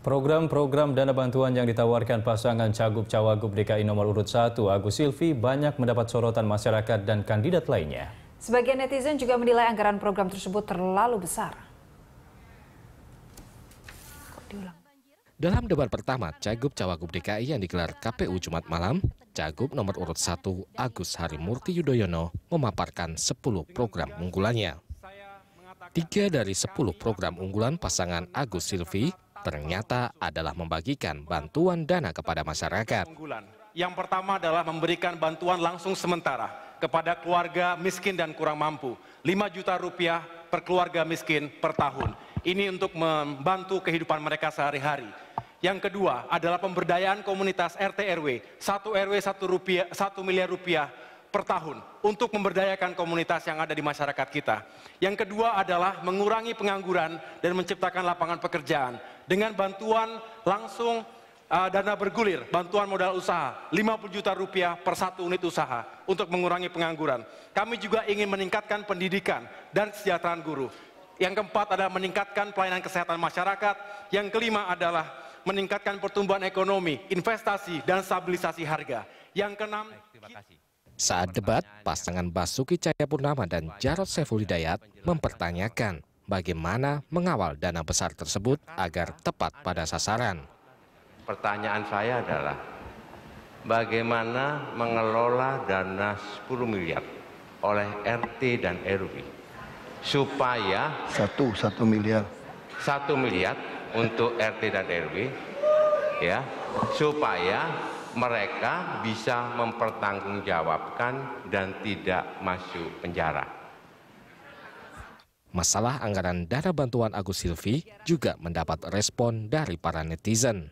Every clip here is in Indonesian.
Program-program dana bantuan yang ditawarkan pasangan Cagup-Cawagup DKI nomor urut 1 Agus Silvi banyak mendapat sorotan masyarakat dan kandidat lainnya. Sebagian netizen juga menilai anggaran program tersebut terlalu besar. Dalam debat pertama Cagup-Cawagup DKI yang digelar KPU Jumat malam, Cagup nomor urut 1 Agus Harimurti Yudhoyono memaparkan 10 program unggulannya. Tiga dari sepuluh program unggulan pasangan Agus Silvi ternyata adalah membagikan bantuan dana kepada masyarakat. Yang pertama adalah memberikan bantuan langsung sementara kepada keluarga miskin dan kurang mampu. 5 juta rupiah per keluarga miskin per tahun. Ini untuk membantu kehidupan mereka sehari-hari. Yang kedua adalah pemberdayaan komunitas RT RW, satu RW 1 rupiah, satu miliar rupiah per tahun untuk memberdayakan komunitas yang ada di masyarakat kita. Yang kedua adalah mengurangi pengangguran dan menciptakan lapangan pekerjaan dengan bantuan langsung uh, dana bergulir, bantuan modal usaha, 50 juta rupiah per satu unit usaha untuk mengurangi pengangguran. Kami juga ingin meningkatkan pendidikan dan kesejahteraan guru. Yang keempat adalah meningkatkan pelayanan kesehatan masyarakat. Yang kelima adalah meningkatkan pertumbuhan ekonomi, investasi, dan stabilisasi harga. Yang keenam... Baik, terima kasih. Saat debat, pasangan Basuki Cahayapurnama dan Jarod Saiful Hidayat mempertanyakan bagaimana mengawal dana besar tersebut agar tepat pada sasaran. Pertanyaan saya adalah, bagaimana mengelola dana 10 miliar oleh RT dan RW supaya satu satu miliar satu miliar untuk RT dan RW ya supaya mereka bisa mempertanggungjawabkan dan tidak masuk penjara. Masalah anggaran dana bantuan Agus Silvi juga mendapat respon dari para netizen.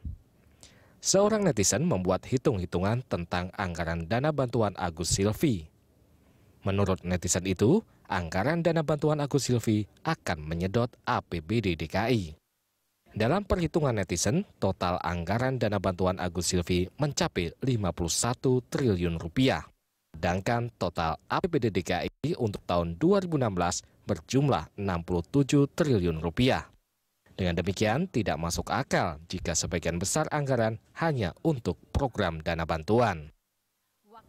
Seorang netizen membuat hitung-hitungan tentang anggaran dana bantuan Agus Silvi. Menurut netizen itu, anggaran dana bantuan Agus Silvi akan menyedot APBD DKI. Dalam perhitungan netizen, total anggaran dana bantuan Agus Silvi mencapai 51 triliun rupiah. Sedangkan total APBD DKI untuk tahun 2016 berjumlah 67 triliun rupiah. Dengan demikian, tidak masuk akal jika sebagian besar anggaran hanya untuk program dana bantuan.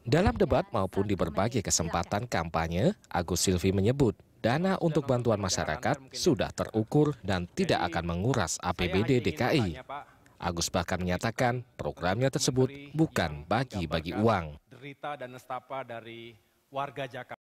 Dalam debat maupun di berbagai kesempatan kampanye, Agus Silvi menyebut Dana untuk bantuan masyarakat sudah terukur dan tidak akan menguras APBD DKI. Agus bahkan menyatakan programnya tersebut bukan bagi-bagi uang.